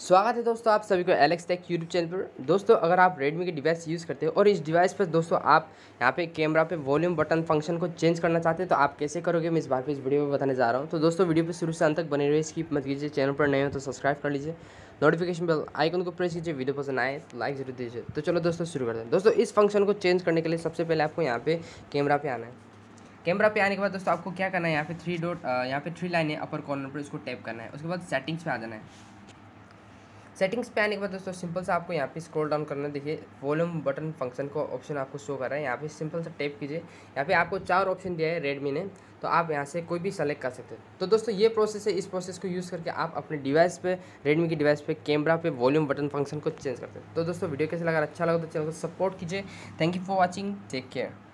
स्वागत है दोस्तों आप सभी को एलेक्स टेक यूट्यूब चैनल पर दोस्तों अगर आप रेडमी के डिवाइस यूज़ करते हो और इस डिवाइस पर दोस्तों आप यहाँ पे कैमरा पे वॉल्यूम बटन फंक्शन को चेंज करना चाहते हैं तो आप कैसे करोगे मैं इस बार पे इस वीडियो में बताने जा रहा हूँ तो दोस्तों वीडियो पर शुरू से अंत तक बने रहिए इसकी मत कीजिए चैनल पर नए हो तो सब्सक्राइब कर लीजिए नोटिफिकेशन बेल आइकन को प्रेस कीजिए वीडियो पसंद आए तो लाइक जरूर दीजिए तो चलो दोस्तों शुरू करते हैं दोस्तों इस फंक्शन को चेंज करने के लिए सबसे पहले आपको यहाँ पे कैमरा पे आना है कैमरा पे आने के बाद दोस्तों आपको क्या करना है यहाँ पे थ्री डॉट यहाँ पे थ्री लाइन है अपर कॉर्नर पर इसको टैप करना है उसके बाद सेटिंग्स पे आ जाना है सेटिंग्स पे आने के बाद दोस्तों सिंपल सा आपको यहाँ पे स्क्रॉल डाउन करना देखिए वॉल्यूम बटन फंक्शन को ऑप्शन आपको शो कर रहा है यहाँ पे सिंपल सा टैप कीजिए यहाँ पे आपको चार ऑप्शन दिया है रेडमी ने तो आप यहाँ से कोई भी सेलेक्ट कर सकते हो तो दोस्तों ये प्रोसेस है इस प्रोसेस को यूज़ करके आप अपने डिवाइस पर रेडमी की डिवाइस पर कैमरा पे वॉल्यूम बटन फंक्शन को चेंज करते हैं तो दोस्तों वीडियो कैसे लगा अच्छा लगा तो चैनल को सपोर्ट कीजिए thank you for watching take care